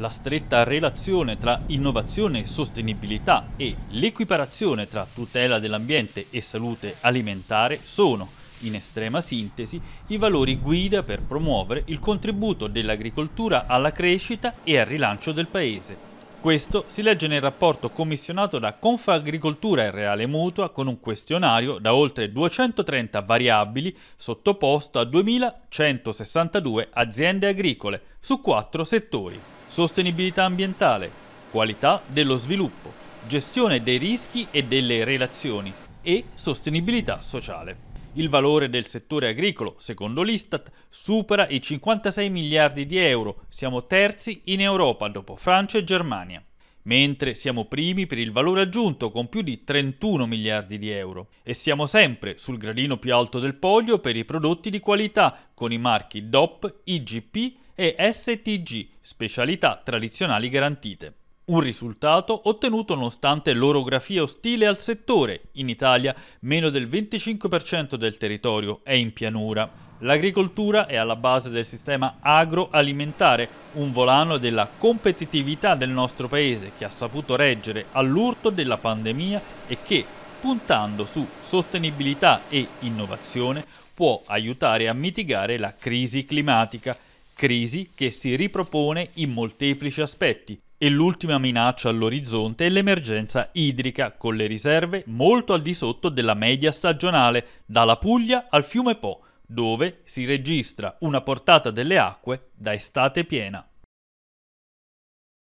la stretta relazione tra innovazione e sostenibilità e l'equiparazione tra tutela dell'ambiente e salute alimentare sono, in estrema sintesi, i valori guida per promuovere il contributo dell'agricoltura alla crescita e al rilancio del Paese. Questo si legge nel rapporto commissionato da Confagricoltura e Reale Mutua con un questionario da oltre 230 variabili sottoposto a 2162 aziende agricole su quattro settori sostenibilità ambientale, qualità dello sviluppo, gestione dei rischi e delle relazioni e sostenibilità sociale. Il valore del settore agricolo, secondo l'Istat, supera i 56 miliardi di euro, siamo terzi in Europa dopo Francia e Germania mentre siamo primi per il valore aggiunto con più di 31 miliardi di euro e siamo sempre sul gradino più alto del podio per i prodotti di qualità con i marchi DOP, IGP e STG, specialità tradizionali garantite. Un risultato ottenuto nonostante l'orografia ostile al settore. In Italia meno del 25% del territorio è in pianura. L'agricoltura è alla base del sistema agroalimentare, un volano della competitività del nostro paese che ha saputo reggere all'urto della pandemia e che, puntando su sostenibilità e innovazione, può aiutare a mitigare la crisi climatica crisi che si ripropone in molteplici aspetti e l'ultima minaccia all'orizzonte è l'emergenza idrica con le riserve molto al di sotto della media stagionale, dalla Puglia al fiume Po, dove si registra una portata delle acque da estate piena.